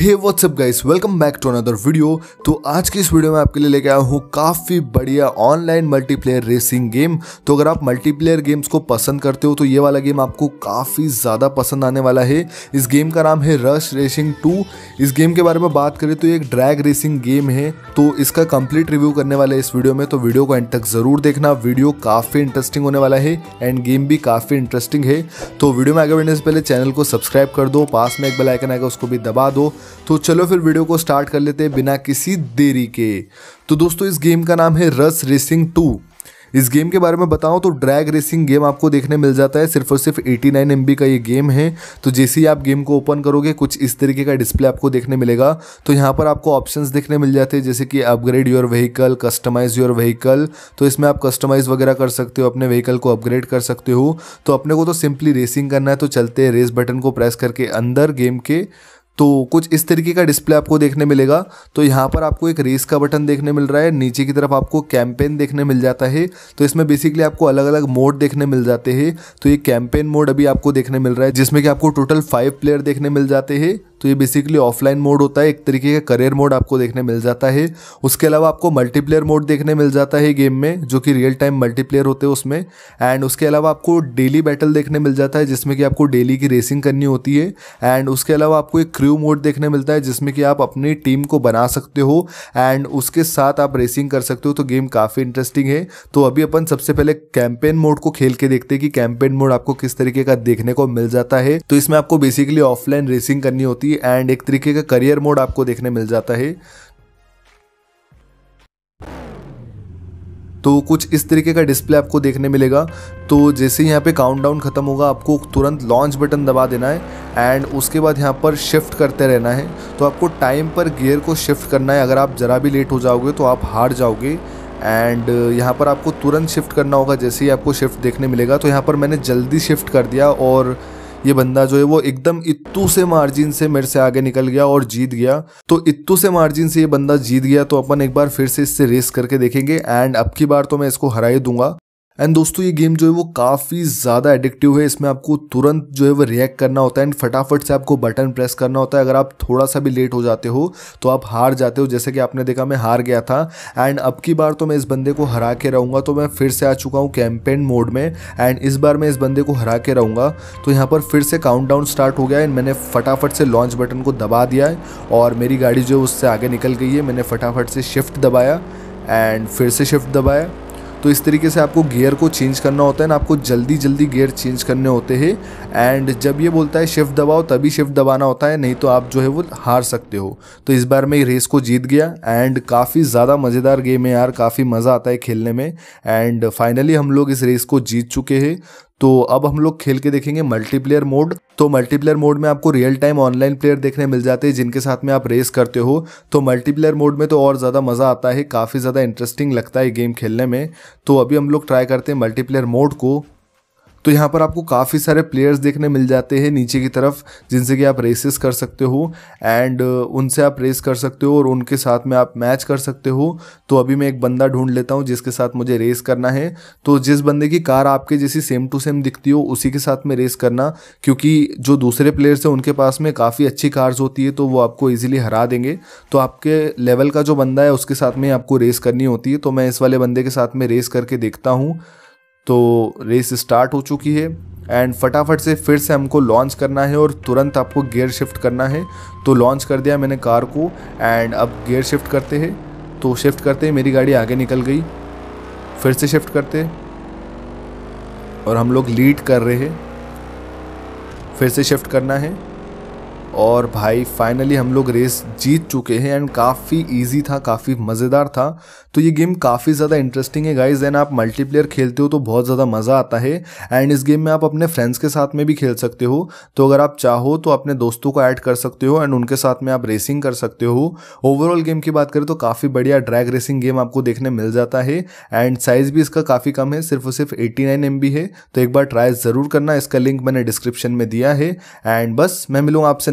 hey what's up guys welcome back to another video तो आज की इस वीडियो में आपके लिए लेके आया हूँ काफ़ी बढ़िया ऑनलाइन मल्टीप्लेयर रेसिंग गेम तो अगर आप मल्टीप्लेयर गेम्स को पसंद करते हो तो ये वाला गेम आपको काफ़ी ज़्यादा पसंद आने वाला है इस गेम का नाम है रश रेसिंग टू इस गेम के बारे में बात करें तो ये एक ड्रैग रेसिंग गेम है तो इसका कंप्लीट रिव्यू करने वाला है इस वीडियो में तो वीडियो को एंड तक ज़रूर देखना वीडियो काफ़ी इंटरेस्टिंग होने वाला है एंड गेम भी काफ़ी इंटरेस्टिंग है तो वीडियो में आगे बढ़ने से पहले चैनल को सब्सक्राइब कर दो पास में एक बेलाइकन आएगा उसको भी दबा दो तो चलो फिर वीडियो को स्टार्ट कर लेते हैं बिना किसी देरी के तो दोस्तों इस गेम का नाम है रस रेसिंग टू इस गेम के बारे में बताऊं तो ड्रैग रेसिंग गेम आपको देखने मिल जाता है सिर्फ और सिर्फ 89 नाइन का ये गेम है तो जैसे ही आप गेम को ओपन करोगे कुछ इस तरीके का डिस्प्ले आपको देखने मिलेगा तो यहाँ पर आपको ऑप्शंस देखने मिल जाते हैं जैसे कि upgrade your vehicle customize your vehicle तो इसमें आप कस्टमाइज वगैरह कर सकते हो अपने व्हीकल को अपग्रेड कर सकते हो तो अपने को तो सिंपली रेसिंग करना है तो चलते हैं रेस बटन को प्रेस करके अंदर गेम के तो कुछ इस तरीके का डिस्प्ले आपको देखने मिलेगा तो यहाँ पर आपको एक रेस का बटन देखने मिल रहा है नीचे की तरफ आपको कैंपेन देखने मिल जाता है तो इसमें बेसिकली आपको अलग अलग मोड देखने मिल जाते हैं तो ये कैंपेन मोड अभी आपको देखने मिल रहा है जिसमें कि आपको टोटल फाइव प्लेयर देखने मिल जाते हैं तो ये बेसिकली ऑफलाइन मोड होता है एक तरीके का करियर मोड आपको देखने मिल जाता है उसके अलावा आपको मल्टीप्लेयर मोड देखने मिल जाता है गेम में जो कि रियल टाइम मल्टीप्लेयर होते हैं उसमें एंड उसके अलावा आपको डेली बैटल देखने मिल जाता है जिसमें कि आपको डेली की रेसिंग करनी होती है एंड उसके अलावा आपको एक क्रू मोड देखने मिलता है जिसमें कि आप अपनी टीम को बना सकते हो एंड उसके साथ आप रेसिंग कर सकते हो तो गेम काफ़ी इंटरेस्टिंग है तो अभी अपन सबसे पहले कैंपेन मोड को खेल के देखते हैं कि कैंपेन मोड आपको किस तरीके का देखने को मिल जाता है तो इसमें आपको बेसिकली ऑफलाइन रेसिंग करनी होती है मिलती है एंड एक तरीके का करियर मोड आपको देखने मिल जाता है तो कुछ इस तरीके का डिस्प्ले आपको देखने मिलेगा तो जैसे यहाँ पे काउंटडाउन ख़त्म होगा आपको तुरंत लॉन्च बटन दबा देना है एंड उसके बाद यहाँ पर शिफ्ट करते रहना है तो आपको टाइम पर गियर को शिफ्ट करना है अगर आप ज़रा भी लेट हो जाओगे तो आप हार जाओगे एंड यहाँ पर आपको तुरंत शिफ्ट करना होगा जैसे ही आपको शिफ्ट देखने मिलेगा तो यहाँ पर मैंने जल्दी शिफ्ट कर दिया और ये बंदा जो है वो एकदम इत्तू से मार्जिन से मेरे से आगे निकल गया और जीत गया तो इत्तू से मार्जिन से ये बंदा जीत गया तो अपन एक बार फिर से इससे रेस करके देखेंगे एंड अब की बार तो मैं इसको हरा ही दूंगा एंड दोस्तों ये गेम जो है वो काफ़ी ज़्यादा एडिक्टिव है इसमें आपको तुरंत जो है वो रिएक्ट करना होता है एंड फटाफट से आपको बटन प्रेस करना होता है अगर आप थोड़ा सा भी लेट हो जाते हो तो आप हार जाते हो जैसे कि आपने देखा मैं हार गया था एंड अब की बार तो मैं इस बंदे को हरा के रहूँगा तो मैं फिर से आ चुका हूँ कैंपेन मोड में एंड इस बार मैं इस बंदे को हरा के रहूँगा तो यहाँ पर फिर से काउंट स्टार्ट हो गया एंड मैंने फटाफट से लॉन्च बटन को दबा दिया है और मेरी गाड़ी जो है उससे आगे निकल गई है मैंने फटाफट से शिफ्ट दबाया एंड फिर से शिफ्ट दबाया तो इस तरीके से आपको गियर को चेंज करना होता है ना आपको जल्दी जल्दी गियर चेंज करने होते हैं एंड जब ये बोलता है शिफ्ट दबाओ तभी शिफ्ट दबाना होता है नहीं तो आप जो है वो हार सकते हो तो इस बार मैं रेस को जीत गया एंड काफ़ी ज़्यादा मज़ेदार गेम है यार काफ़ी मज़ा आता है खेलने में एंड फाइनली हम लोग इस रेस को जीत चुके हैं तो अब हम लोग खेल के देखेंगे मल्टीप्लेयर मोड तो मल्टीप्लेयर मोड में आपको रियल टाइम ऑनलाइन प्लेयर देखने मिल जाते हैं जिनके साथ में आप रेस करते हो तो मल्टीप्लेयर मोड में तो और ज़्यादा मज़ा आता है काफ़ी ज़्यादा इंटरेस्टिंग लगता है गेम खेलने में तो अभी हम लोग ट्राई करते हैं मल्टीप्लेयर मोड को तो यहाँ पर आपको काफ़ी सारे प्लेयर्स देखने मिल जाते हैं नीचे की तरफ जिनसे कि आप रेसेस कर सकते हो एंड उनसे आप रेस कर सकते हो और उनके साथ में आप मैच कर सकते हो तो अभी मैं एक बंदा ढूंढ लेता हूँ जिसके साथ मुझे रेस करना है तो जिस बंदे की कार आपके जैसी सेम टू सेम दिखती हो उसी के साथ में रेस करना क्योंकि जो दूसरे प्लेयर्स हैं उनके पास में काफ़ी अच्छी कार्स होती है तो वो आपको ईजिली हरा देंगे तो आपके लेवल का जो बंदा है उसके साथ में आपको रेस करनी होती है तो मैं इस वाले बंदे के साथ में रेस करके देखता हूँ तो रेस स्टार्ट हो चुकी है एंड फटाफट से फिर से हमको लॉन्च करना है और तुरंत आपको गियर शिफ्ट करना है तो लॉन्च कर दिया मैंने कार को एंड अब गियर शिफ्ट करते हैं तो शिफ्ट करते हैं मेरी गाड़ी आगे निकल गई फिर से शिफ्ट करते और हम लोग लीड कर रहे हैं फिर से शिफ्ट करना है और भाई फाइनली हम लोग रेस जीत चुके हैं एंड काफ़ी इजी था काफ़ी मज़ेदार था तो ये गेम काफ़ी ज़्यादा इंटरेस्टिंग है गाइज एंड आप मल्टीप्लेयर खेलते हो तो बहुत ज़्यादा मज़ा आता है एंड इस गेम में आप अपने फ्रेंड्स के साथ में भी खेल सकते हो तो अगर आप चाहो तो अपने दोस्तों को ऐड कर सकते हो एंड उनके साथ में आप रेसिंग कर सकते हो ओवरऑल गेम की बात करें तो काफ़ी बढ़िया ड्रैग रेसिंग गेम आपको देखने मिल जाता है एंड साइज़ भी इसका काफ़ी कम है सिर्फ और सिर्फ एट्टी नाइन है तो एक बार ट्राई ज़रूर करना इसका लिंक मैंने डिस्क्रिप्शन में दिया है एंड बस मैं मिलूँ आपसे